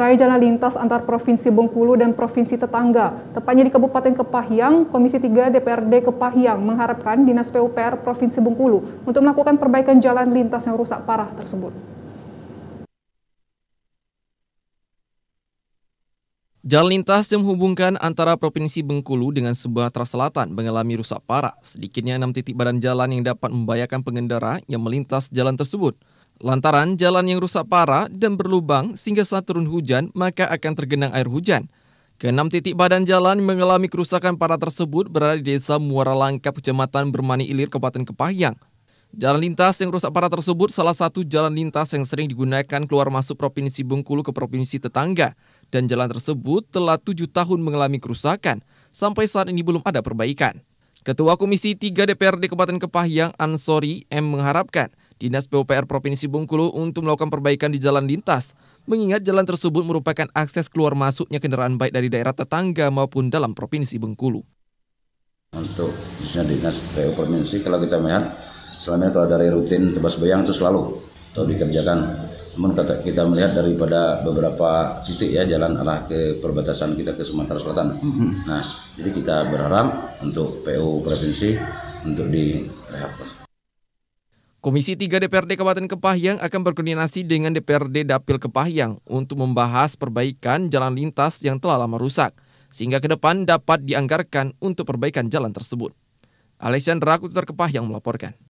Saya jalan lintas antar Provinsi Bengkulu dan Provinsi tetangga, tepatnya di Kabupaten Kepahyang, Komisi 3 DPRD Kepahyang mengharapkan Dinas PUPR Provinsi Bengkulu untuk melakukan perbaikan jalan lintas yang rusak parah tersebut. Jalan lintas yang menghubungkan antara Provinsi Bengkulu dengan Sumatera Selatan mengalami rusak parah. Sedikitnya enam titik badan jalan yang dapat membahayakan pengendara yang melintas jalan tersebut. Lantaran jalan yang rusak parah dan berlubang sehingga saat turun hujan maka akan tergenang air hujan. Keenam titik badan jalan mengalami kerusakan parah tersebut berada di desa Muara Langkap, kecamatan Bermani Ilir, Kabupaten Kepahyang. Jalan lintas yang rusak parah tersebut salah satu jalan lintas yang sering digunakan keluar masuk Provinsi Bengkulu ke provinsi tetangga. Dan jalan tersebut telah tujuh tahun mengalami kerusakan. Sampai saat ini belum ada perbaikan. Ketua Komisi 3 DPRD Kabupaten Kepahyang Ansori M mengharapkan Dinas PUPR Provinsi Bengkulu untuk melakukan perbaikan di jalan lintas, mengingat jalan tersebut merupakan akses keluar masuknya kendaraan baik dari daerah tetangga maupun dalam Provinsi Bengkulu. Untuk khususnya Dinas PU Provinsi, kalau kita melihat, selama ini kalau dari rutin tebas bayang itu selalu atau dikerjakan. Namun kata kita melihat daripada beberapa titik ya jalan arah ke perbatasan kita ke Sumatera Selatan. Mm-hmm. Nah, jadi kita berharap untuk PU provinsi untuk direhab. Komisi 3 DPRD Kabupaten Kepahyang akan berkoordinasi dengan DPRD Dapil Kepahyang untuk membahas perbaikan jalan lintas yang telah lama rusak, sehingga ke depan dapat dianggarkan untuk perbaikan jalan tersebut. Alexandra Kutar Kepahyang melaporkan.